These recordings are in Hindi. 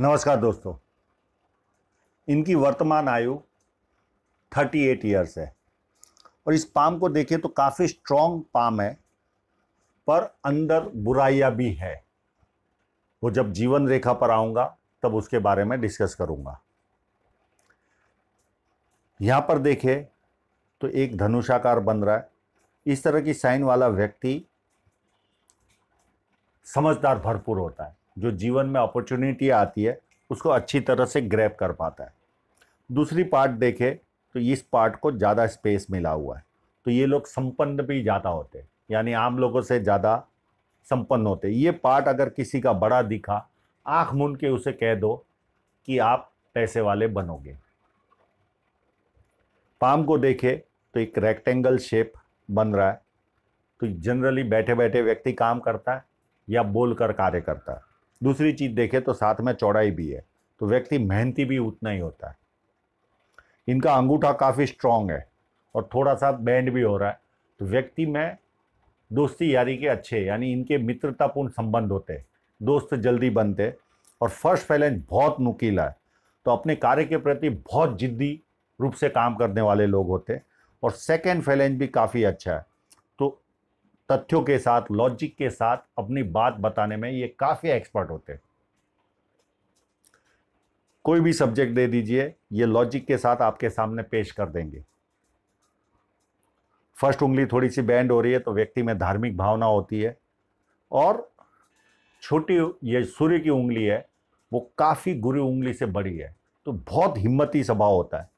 नमस्कार दोस्तों इनकी वर्तमान आयु 38 एट ईयर्स है और इस पाम को देखें तो काफ़ी स्ट्रॉन्ग पाम है पर अंदर बुराइयाँ भी है वो जब जीवन रेखा पर आऊँगा तब उसके बारे में डिस्कस करूँगा यहाँ पर देखें तो एक धनुषाकार बन रहा है इस तरह की साइन वाला व्यक्ति समझदार भरपूर होता है जो जीवन में अपॉर्चुनिटी आती है उसको अच्छी तरह से ग्रैप कर पाता है दूसरी पार्ट देखे तो इस पार्ट को ज़्यादा स्पेस मिला हुआ है तो ये लोग संपन्न भी ज़्यादा होते हैं यानी आम लोगों से ज़्यादा संपन्न होते ये पार्ट अगर किसी का बड़ा दिखा आँख मुन के उसे कह दो कि आप पैसे वाले बनोगे पाम को देखे तो एक रेक्टेंगल शेप बन रहा है तो जनरली बैठे बैठे व्यक्ति काम करता है या बोल कर कार्य करता है दूसरी चीज़ देखे तो साथ में चौड़ाई भी है तो व्यक्ति मेहनती भी उतना ही होता है इनका अंगूठा काफ़ी स्ट्रांग है और थोड़ा सा बैंड भी हो रहा है तो व्यक्ति में दोस्ती यारी के अच्छे यानी इनके मित्रतापूर्ण संबंध होते हैं दोस्त जल्दी बनते और फर्स्ट फैलेंस बहुत नुकीला है तो अपने कार्य के प्रति बहुत जिद्दी रूप से काम करने वाले लोग होते और सेकेंड फैलेंस भी काफ़ी अच्छा है तथ्यों के साथ लॉजिक के साथ अपनी बात बताने में ये काफ़ी एक्सपर्ट होते हैं कोई भी सब्जेक्ट दे दीजिए ये लॉजिक के साथ आपके सामने पेश कर देंगे फर्स्ट उंगली थोड़ी सी बैंड हो रही है तो व्यक्ति में धार्मिक भावना होती है और छोटी ये सूर्य की उंगली है वो काफ़ी गुरु उंगली से बड़ी है तो बहुत हिम्मती स्वभाव होता है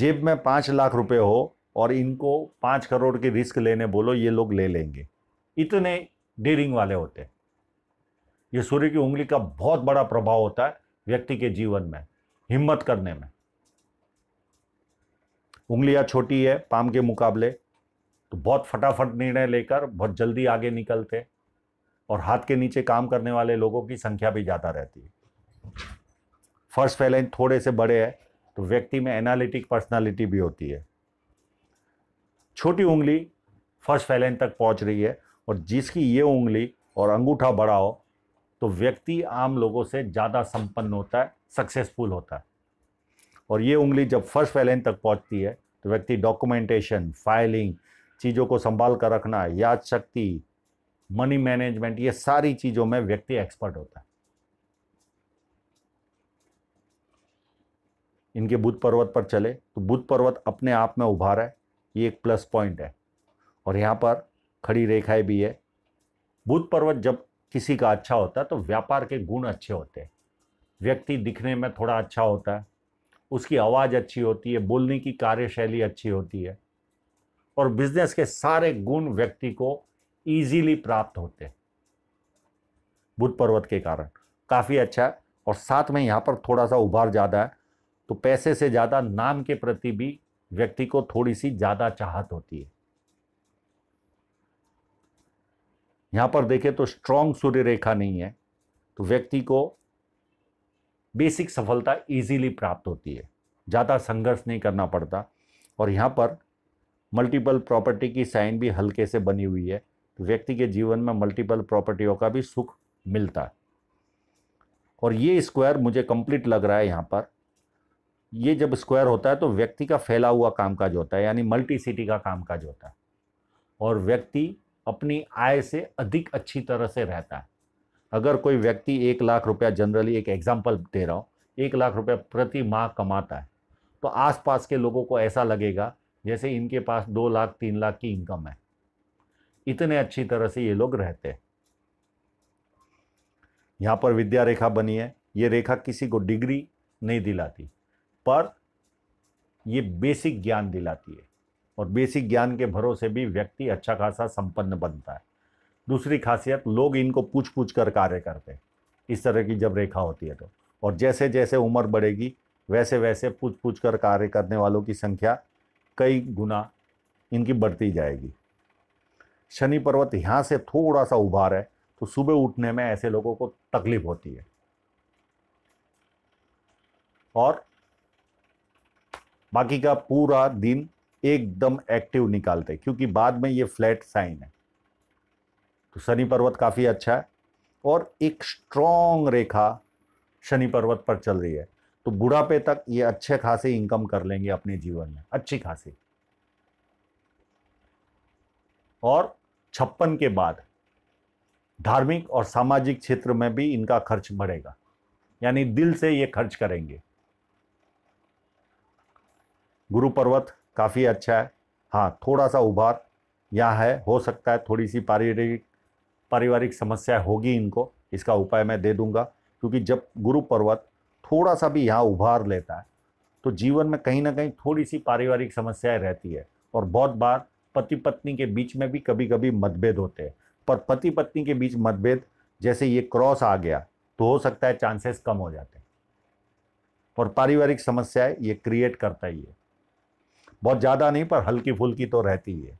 जेब में पाँच लाख रुपए हो और इनको पाँच करोड़ की रिस्क लेने बोलो ये लोग ले लेंगे इतने डेरिंग वाले होते हैं ये सूर्य की उंगली का बहुत बड़ा प्रभाव होता है व्यक्ति के जीवन में हिम्मत करने में उंगलियां छोटी है पाम के मुकाबले तो बहुत फटाफट निर्णय लेकर बहुत जल्दी आगे निकलते और हाथ के नीचे काम करने वाले लोगों की संख्या भी ज़्यादा रहती है फर्स्ट फैलेंज थोड़े से बड़े हैं तो व्यक्ति में एनालिटिक पर्सनालिटी भी होती है छोटी उंगली फर्स्ट फैलेन तक पहुंच रही है और जिसकी ये उंगली और अंगूठा बड़ा हो तो व्यक्ति आम लोगों से ज़्यादा संपन्न होता है सक्सेसफुल होता है और ये उंगली जब फर्स्ट फैलेन तक पहुंचती है तो व्यक्ति डॉक्यूमेंटेशन फाइलिंग चीज़ों को संभाल कर रखना याद शक्ति मनी मैनेजमेंट ये सारी चीज़ों में व्यक्ति एक्सपर्ट होता है इनके बुध पर्वत पर चले तो बुध पर्वत अपने आप में उभार है ये एक प्लस पॉइंट है और यहाँ पर खड़ी रेखाएं भी है बुध पर्वत जब किसी का अच्छा होता है तो व्यापार के गुण अच्छे होते हैं व्यक्ति दिखने में थोड़ा अच्छा होता है उसकी आवाज़ अच्छी होती है बोलने की कार्यशैली अच्छी होती है और बिजनेस के सारे गुण व्यक्ति को ईजीली प्राप्त होते हैं बुध पर्वत के कारण काफ़ी अच्छा है और साथ में यहाँ पर थोड़ा सा उभार ज़्यादा है तो पैसे से ज़्यादा नाम के प्रति भी व्यक्ति को थोड़ी सी ज़्यादा चाहत होती है यहाँ पर देखें तो स्ट्रॉन्ग सूर्य रेखा नहीं है तो व्यक्ति को बेसिक सफलता इजीली प्राप्त होती है ज़्यादा संघर्ष नहीं करना पड़ता और यहाँ पर मल्टीपल प्रॉपर्टी की साइन भी हल्के से बनी हुई है तो व्यक्ति के जीवन में मल्टीपल प्रॉपर्टियों का भी सुख मिलता है और ये स्क्वायर मुझे कंप्लीट लग रहा है यहाँ पर ये जब स्क्वायर होता है तो व्यक्ति का फैला हुआ कामकाज होता है यानी मल्टी सिटी का कामकाज होता है और व्यक्ति अपनी आय से अधिक अच्छी तरह से रहता है अगर कोई व्यक्ति एक लाख रुपया जनरली एक एग्जाम्पल दे रहा हूँ एक लाख रुपया प्रति माह कमाता है तो आसपास के लोगों को ऐसा लगेगा जैसे इनके पास दो लाख तीन लाख की इनकम है इतने अच्छी तरह से ये लोग रहते हैं यहाँ पर विद्या रेखा बनी है ये रेखा किसी को डिग्री नहीं दिलाती पर ये बेसिक ज्ञान दिलाती है और बेसिक ज्ञान के भरोसे भी व्यक्ति अच्छा खासा संपन्न बनता है दूसरी खासियत लोग इनको पूछ पूछ कर कार्य करते हैं इस तरह की जब रेखा होती है तो और जैसे जैसे उम्र बढ़ेगी वैसे वैसे पूछ पूछ कर कार्य करने वालों की संख्या कई गुना इनकी बढ़ती जाएगी शनि पर्वत यहाँ से थोड़ा सा उभार है तो सुबह उठने में ऐसे लोगों को तकलीफ होती है और बाकी का पूरा दिन एकदम एक्टिव निकालते क्योंकि बाद में ये फ्लैट साइन है तो शनि पर्वत काफ़ी अच्छा है और एक स्ट्रॉन्ग रेखा शनि पर्वत पर चल रही है तो बुढ़ापे तक ये अच्छे खासे इनकम कर लेंगे अपने जीवन में अच्छी खासी और छप्पन के बाद धार्मिक और सामाजिक क्षेत्र में भी इनका खर्च बढ़ेगा यानी दिल से ये खर्च करेंगे गुरु पर्वत काफ़ी अच्छा है हाँ थोड़ा सा उभार यहाँ है हो सकता है थोड़ी सी पारिवारिक पारिवारिक समस्या होगी इनको इसका उपाय मैं दे दूंगा क्योंकि जब गुरु पर्वत थोड़ा सा भी यहाँ उभार लेता है तो जीवन में कहीं ना कहीं थोड़ी सी पारिवारिक समस्याएं रहती है और बहुत बार पति पत्नी के बीच में भी कभी कभी मतभेद होते हैं पर पति पत्नी के बीच मतभेद जैसे ये क्रॉस आ गया तो हो सकता है चांसेस कम हो जाते हैं और पारिवारिक समस्याएं ये क्रिएट करता ही है बहुत ज़्यादा नहीं पर हल्की फुल्की तो रहती है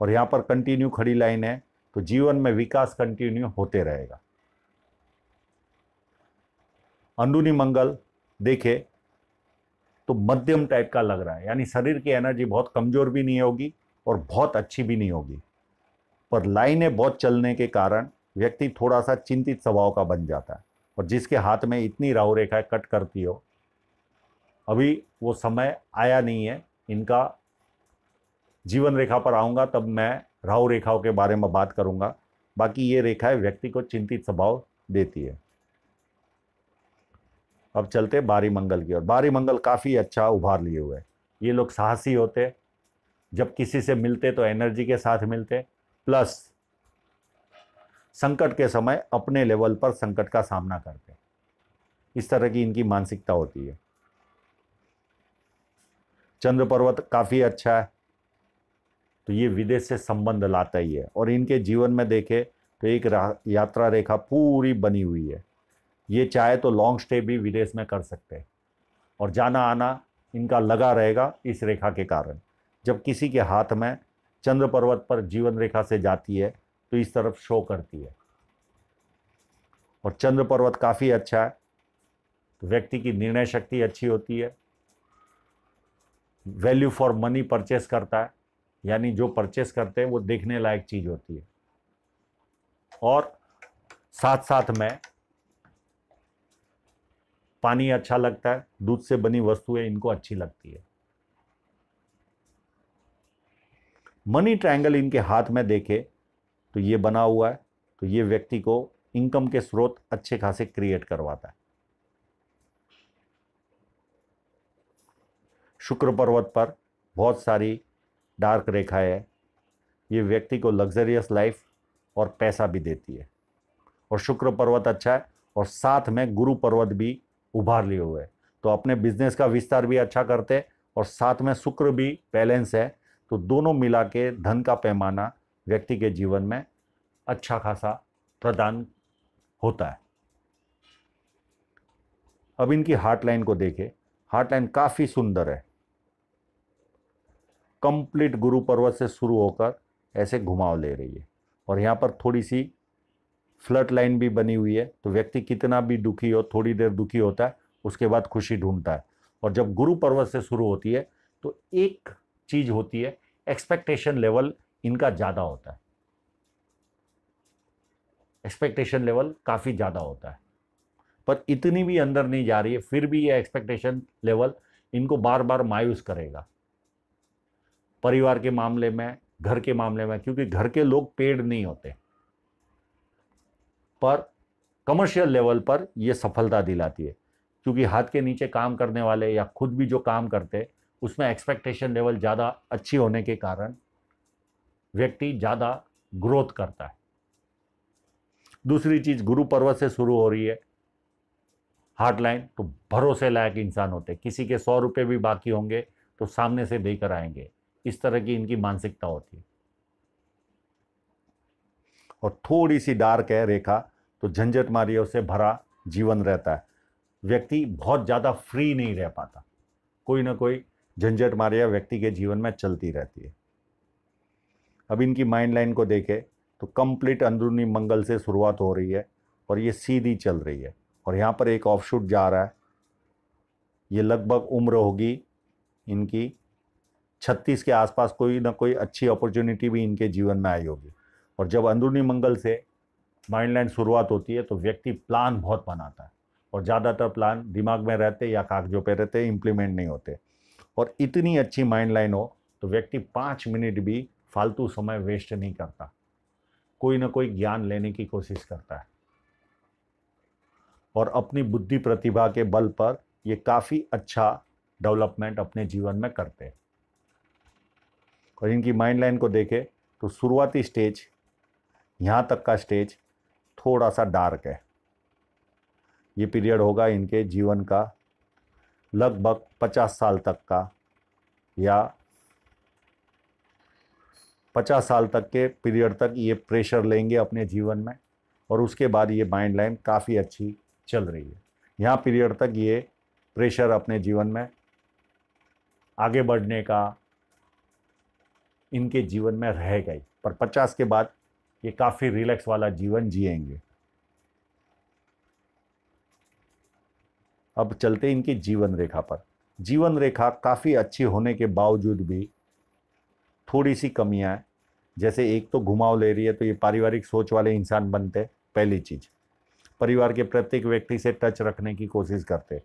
और यहां पर कंटिन्यू खड़ी लाइन है तो जीवन में विकास कंटिन्यू होते रहेगा अंडूनी मंगल देखे तो मध्यम टाइप का लग रहा है यानी शरीर की एनर्जी बहुत कमज़ोर भी नहीं होगी और बहुत अच्छी भी नहीं होगी पर लाइनें बहुत चलने के कारण व्यक्ति थोड़ा सा चिंतित स्वभाव का बन जाता है और जिसके हाथ में इतनी राहु रेखाएं कट करती हो अभी वो समय आया नहीं है इनका जीवन रेखा पर आऊँगा तब मैं राहु रेखाओं के बारे में बात करूँगा बाकी ये रेखाएं व्यक्ति को चिंतित स्वभाव देती है अब चलते बारी मंगल की ओर बारी मंगल काफ़ी अच्छा उभार लिए हुए ये लोग साहसी होते जब किसी से मिलते तो एनर्जी के साथ मिलते प्लस संकट के समय अपने लेवल पर संकट का सामना करते इस तरह की इनकी मानसिकता होती है चंद्र पर्वत काफ़ी अच्छा है तो ये विदेश से संबंध लाता ही है और इनके जीवन में देखे तो एक यात्रा रेखा पूरी बनी हुई है ये चाहे तो लॉन्ग स्टे भी विदेश में कर सकते हैं और जाना आना इनका लगा रहेगा इस रेखा के कारण जब किसी के हाथ में चंद्र पर्वत पर जीवन रेखा से जाती है तो इस तरफ शो करती है और चंद्र पर्वत काफ़ी अच्छा है तो व्यक्ति की निर्णय शक्ति अच्छी होती है वैल्यू फॉर मनी परचेस करता है यानी जो परचेस करते हैं वो देखने लायक चीज़ होती है और साथ साथ में पानी अच्छा लगता है दूध से बनी वस्तुएं इनको अच्छी लगती है मनी ट्रायंगल इनके हाथ में देखे तो ये बना हुआ है तो ये व्यक्ति को इनकम के स्रोत अच्छे खासे क्रिएट करवाता है शुक्र पर्वत पर बहुत सारी डार्क रेखाएं है ये व्यक्ति को लग्जरियस लाइफ और पैसा भी देती है और शुक्र पर्वत अच्छा है और साथ में गुरु पर्वत भी उभार लिए हुए तो अपने बिजनेस का विस्तार भी अच्छा करते और साथ में शुक्र भी बैलेंस है तो दोनों मिला के धन का पैमाना व्यक्ति के जीवन में अच्छा खासा प्रदान होता है अब इनकी हार्ट लाइन को देखें हार्ट लाइन काफ़ी सुंदर है कंप्लीट गुरु पर्वत से शुरू होकर ऐसे घुमाव ले रही है और यहाँ पर थोड़ी सी फ्लट लाइन भी बनी हुई है तो व्यक्ति कितना भी दुखी हो थोड़ी देर दुखी होता है उसके बाद खुशी ढूंढता है और जब गुरु पर्वत से शुरू होती है तो एक चीज़ होती है एक्सपेक्टेशन लेवल इनका ज़्यादा होता है एक्सपेक्टेशन लेवल काफ़ी ज़्यादा होता है पर इतनी भी अंदर नहीं जा रही है फिर भी ये एक्सपेक्टेशन लेवल इनको बार बार मायूस करेगा परिवार के मामले में घर के मामले में क्योंकि घर के लोग पेड नहीं होते पर कमर्शियल लेवल पर यह सफलता दिलाती है क्योंकि हाथ के नीचे काम करने वाले या खुद भी जो काम करते उसमें एक्सपेक्टेशन लेवल ज़्यादा अच्छी होने के कारण व्यक्ति ज़्यादा ग्रोथ करता है दूसरी चीज़ गुरु पर्वत से शुरू हो रही है हार्डलाइन तो भरोसे लायक इंसान होते किसी के सौ रुपये भी बाकी होंगे तो सामने से देकर आएंगे इस तरह की इनकी मानसिकता होती है और थोड़ी सी डार्क है रेखा तो झंझट मारियों से भरा जीवन रहता है व्यक्ति बहुत ज़्यादा फ्री नहीं रह पाता कोई ना कोई झंझट मारिया व्यक्ति के जीवन में चलती रहती है अब इनकी माइंड लाइन को देखें तो कंप्लीट अंदरूनी मंगल से शुरुआत हो रही है और ये सीधी चल रही है और यहाँ पर एक ऑफ शूट जा रहा है ये लगभग उम्र होगी इनकी छत्तीस के आसपास कोई ना कोई अच्छी अपॉर्चुनिटी भी इनके जीवन में आई होगी और जब अंदरूनी मंगल से माइंडलाइन शुरुआत होती है तो व्यक्ति प्लान बहुत बनाता है और ज़्यादातर प्लान दिमाग में रहते या कागजों पर रहते इम्प्लीमेंट नहीं होते और इतनी अच्छी माइंड लाइन हो तो व्यक्ति पाँच मिनट भी फालतू समय वेस्ट नहीं करता कोई ना कोई ज्ञान लेने की कोशिश करता है और अपनी बुद्धि प्रतिभा के बल पर ये काफ़ी अच्छा डेवलपमेंट अपने जीवन में करते हैं और इनकी माइंड लाइन को देखें तो शुरुआती स्टेज यहाँ तक का स्टेज थोड़ा सा डार्क है ये पीरियड होगा इनके जीवन का लगभग पचास साल तक का या पचास साल तक के पीरियड तक ये प्रेशर लेंगे अपने जीवन में और उसके बाद ये माइंड लाइन काफ़ी अच्छी चल रही है यहाँ पीरियड तक ये प्रेशर अपने जीवन में आगे बढ़ने का इनके जीवन में रह गई पर पचास के बाद ये काफ़ी रिलैक्स वाला जीवन जिएंगे अब चलते इनकी जीवन रेखा पर जीवन रेखा काफ़ी अच्छी होने के बावजूद भी थोड़ी सी कमियां हैं जैसे एक तो घुमाव ले रही है तो ये पारिवारिक सोच वाले इंसान बनते पहली चीज़ परिवार के प्रत्येक व्यक्ति से टच रखने की कोशिश करते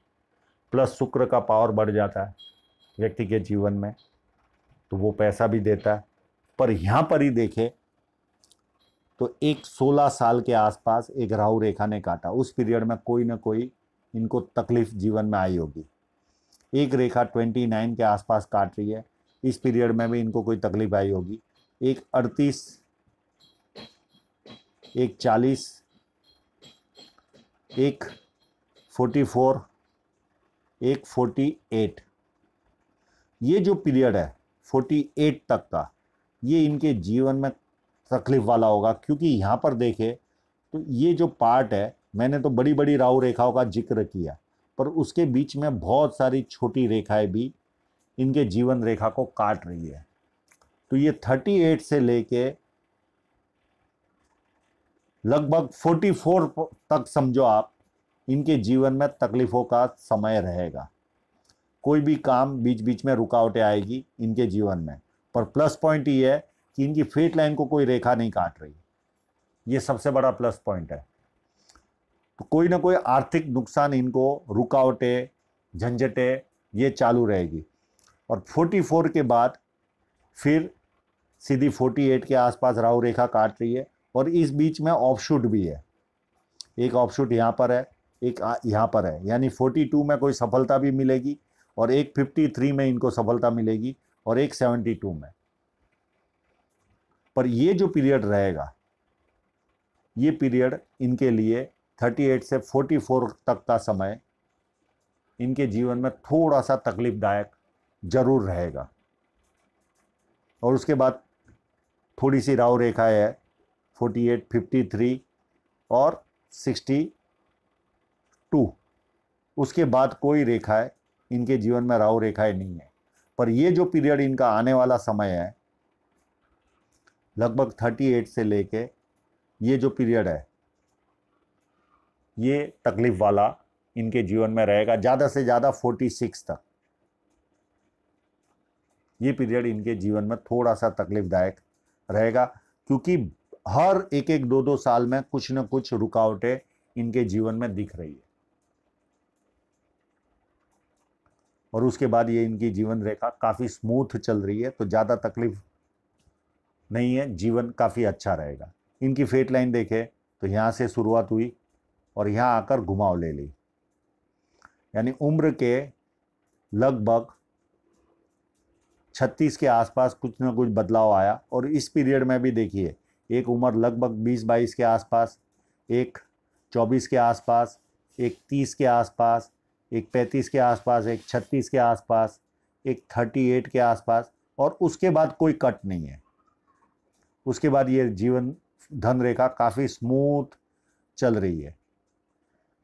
प्लस शुक्र का पावर बढ़ जाता है व्यक्ति के जीवन में तो वो पैसा भी देता है पर यहाँ पर ही देखे तो एक 16 साल के आसपास एक राहु रेखा ने काटा उस पीरियड में कोई ना कोई इनको तकलीफ जीवन में आई होगी एक रेखा 29 के आसपास काट रही है इस पीरियड में भी इनको कोई तकलीफ आई होगी एक 38 एक 40 एक 44 एक 48 ये जो पीरियड है 48 तक का ये इनके जीवन में तकलीफ वाला होगा क्योंकि यहाँ पर देखें तो ये जो पार्ट है मैंने तो बड़ी बड़ी राहु रेखाओं का जिक्र किया पर उसके बीच में बहुत सारी छोटी रेखाएं भी इनके जीवन रेखा को काट रही है तो ये 38 से लेके लगभग 44 तक समझो आप इनके जीवन में तकलीफ़ों का समय रहेगा कोई भी काम बीच बीच में रुकावटें आएगी इनके जीवन में पर प्लस पॉइंट ये है कि इनकी फेट लाइन को कोई रेखा नहीं काट रही ये सबसे बड़ा प्लस पॉइंट है तो कोई ना कोई आर्थिक नुकसान इनको रुकावटें झंझटें ये चालू रहेगी और 44 के बाद फिर सीधी 48 के आसपास राहु रेखा काट रही है और इस बीच में ऑफशूट भी है एक ऑफशूट यहाँ पर है एक यहाँ पर है यानी 42 में कोई सफलता भी मिलेगी और एक 53 में इनको सफलता मिलेगी और एक 72 में पर ये जो पीरियड रहेगा ये पीरियड इनके लिए 38 से 44 तक का समय इनके जीवन में थोड़ा सा तकलीफदायक ज़रूर रहेगा और उसके बाद थोड़ी सी राव रेखा है 48, 53 और 62 उसके बाद कोई रेखा है इनके जीवन में राव रेखाएं नहीं है पर ये जो पीरियड इनका आने वाला समय है लगभग थर्टी एट से लेके ये जो पीरियड है ये तकलीफ वाला इनके जीवन में रहेगा ज़्यादा से ज़्यादा फोर्टी सिक्स तक ये पीरियड इनके जीवन में थोड़ा सा तकलीफदायक रहेगा क्योंकि हर एक एक दो दो साल में कुछ न कुछ रुकावटें इनके जीवन में दिख रही है और उसके बाद ये इनकी जीवन रेखा काफ़ी स्मूथ चल रही है तो ज़्यादा तकलीफ नहीं है जीवन काफ़ी अच्छा रहेगा इनकी फेट लाइन देखें तो यहाँ से शुरुआत हुई और यहाँ आकर घुमाव ले ली यानी उम्र के लगभग 36 के आसपास कुछ ना कुछ बदलाव आया और इस पीरियड में भी देखिए एक उम्र लगभग 20-22 के आसपास एक 24 के आसपास एक 30 के आसपास एक पैंतीस के आसपास एक छत्तीस के आसपास एक थर्टी एट के आसपास और उसके बाद कोई कट नहीं है उसके बाद ये जीवन धन रेखा काफ़ी स्मूथ चल रही है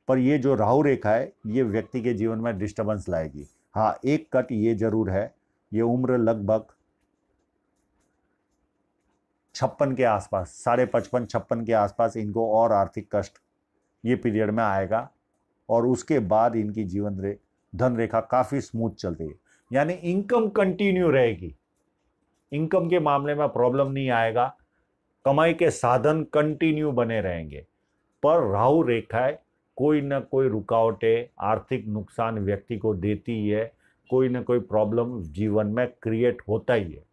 पर ये जो राहु रेखा है ये व्यक्ति के जीवन में डिस्टर्बेंस लाएगी हाँ एक कट ये जरूर है ये उम्र लगभग छप्पन के आसपास साढ़े पचपन छप्पन के आसपास इनको और आर्थिक कष्ट ये पीरियड में आएगा और उसके बाद इनकी जीवन रे धन रेखा काफ़ी स्मूथ चल रही है यानी इनकम कंटिन्यू रहेगी इनकम के मामले में प्रॉब्लम नहीं आएगा कमाई के साधन कंटिन्यू बने रहेंगे पर राहु रेखाएं कोई ना कोई रुकावटें आर्थिक नुकसान व्यक्ति को देती है कोई ना कोई प्रॉब्लम जीवन में क्रिएट होता ही है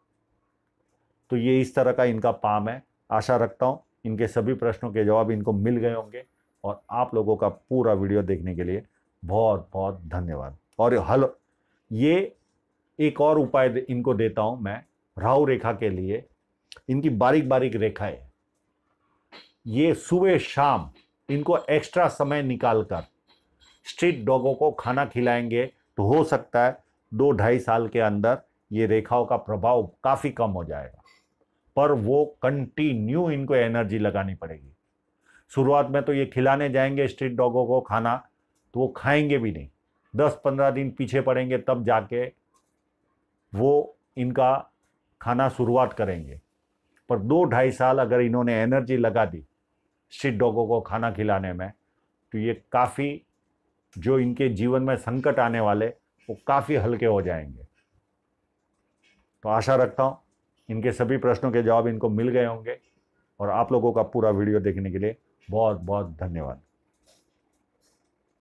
तो ये इस तरह का इनका पाम है आशा रखता हूँ इनके सभी प्रश्नों के जवाब इनको मिल गए होंगे और आप लोगों का पूरा वीडियो देखने के लिए बहुत बहुत धन्यवाद और हल ये एक और उपाय इनको देता हूँ मैं राहु रेखा के लिए इनकी बारीक बारीक रेखाएं ये सुबह शाम इनको एक्स्ट्रा समय निकाल कर स्ट्रीट डॉगों को खाना खिलाएंगे तो हो सकता है दो ढाई साल के अंदर ये रेखाओं का प्रभाव काफ़ी कम हो जाएगा पर वो कंटिन्यू इनको एनर्जी लगानी पड़ेगी शुरुआत में तो ये खिलाने जाएंगे स्ट्रीट डॉगों को खाना तो वो खाएंगे भी नहीं दस पंद्रह दिन पीछे पड़ेंगे तब जाके वो इनका खाना शुरुआत करेंगे पर दो ढाई साल अगर इन्होंने एनर्जी लगा दी स्ट्रीट डॉगों को खाना खिलाने में तो ये काफ़ी जो इनके जीवन में संकट आने वाले वो काफ़ी हल्के हो जाएंगे तो आशा रखता हूँ इनके सभी प्रश्नों के जवाब इनको मिल गए होंगे और आप लोगों का पूरा वीडियो देखने के लिए बहुत बहुत धन्यवाद